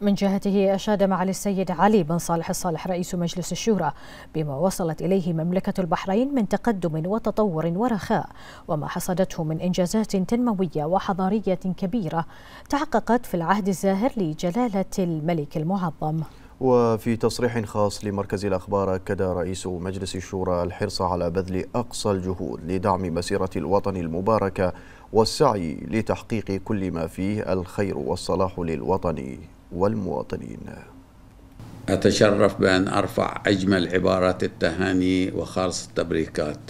من جهته أشاد معالي السيد علي بن صالح الصالح رئيس مجلس الشورى بما وصلت إليه مملكة البحرين من تقدم وتطور ورخاء وما حصدته من إنجازات تنموية وحضارية كبيرة تحققت في العهد الزاهر لجلالة الملك المعظم وفي تصريح خاص لمركز الأخبار أكد رئيس مجلس الشورى الحرص على بذل أقصى الجهود لدعم مسيرة الوطن المباركة والسعي لتحقيق كل ما فيه الخير والصلاح للوطن والمواطنين أتشرف بأن أرفع أجمل عبارات التهاني وخالص التبريكات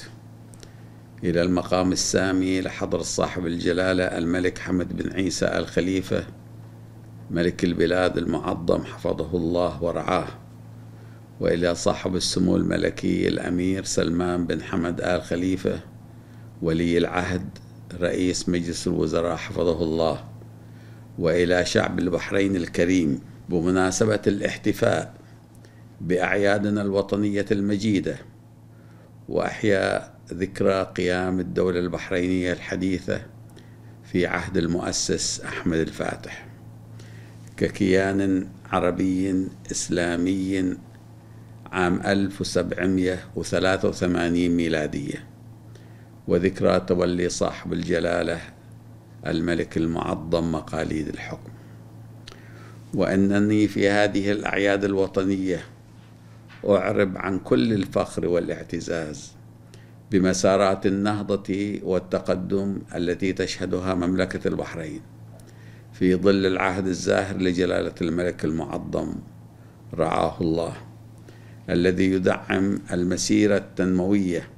إلى المقام السامي لحضرة صاحب الجلالة الملك حمد بن عيسى الخليفة ملك البلاد المعظم حفظه الله ورعاه وإلى صاحب السمو الملكي الأمير سلمان بن حمد آل خليفة ولي العهد رئيس مجلس الوزراء حفظه الله والى شعب البحرين الكريم بمناسبه الاحتفاء باعيادنا الوطنيه المجيده واحياء ذكرى قيام الدوله البحرينيه الحديثه في عهد المؤسس احمد الفاتح ككيان عربي اسلامي عام 1783 ميلاديه وذكرى تولي صاحب الجلاله الملك المعظم مقاليد الحكم وانني في هذه الاعياد الوطنيه اعرب عن كل الفخر والاعتزاز بمسارات النهضه والتقدم التي تشهدها مملكه البحرين في ظل العهد الزاهر لجلاله الملك المعظم رعاه الله الذي يدعم المسيره التنمويه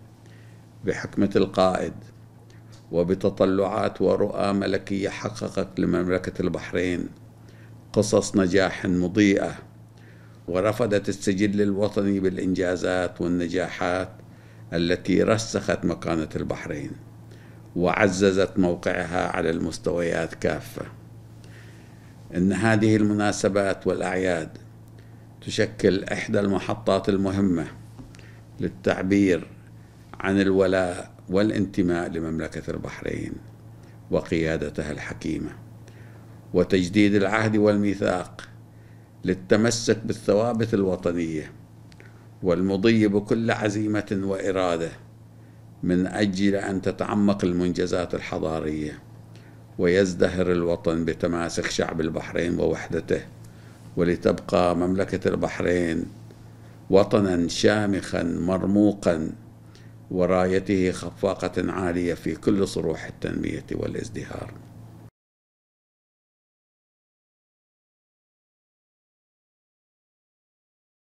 بحكمه القائد وبتطلعات ورؤى ملكية حققت لمملكة البحرين قصص نجاح مضيئة ورفضت السجل الوطني بالإنجازات والنجاحات التي رسخت مكانة البحرين وعززت موقعها على المستويات كافة إن هذه المناسبات والأعياد تشكل إحدى المحطات المهمة للتعبير عن الولاء والانتماء لمملكة البحرين وقيادتها الحكيمة وتجديد العهد والميثاق للتمسك بالثوابت الوطنية والمضي بكل عزيمة وإرادة من أجل أن تتعمق المنجزات الحضارية ويزدهر الوطن بتماسك شعب البحرين ووحدته ولتبقى مملكة البحرين وطنا شامخا مرموقا ورايته خفاقة عالية في كل صروح التنمية والازدهار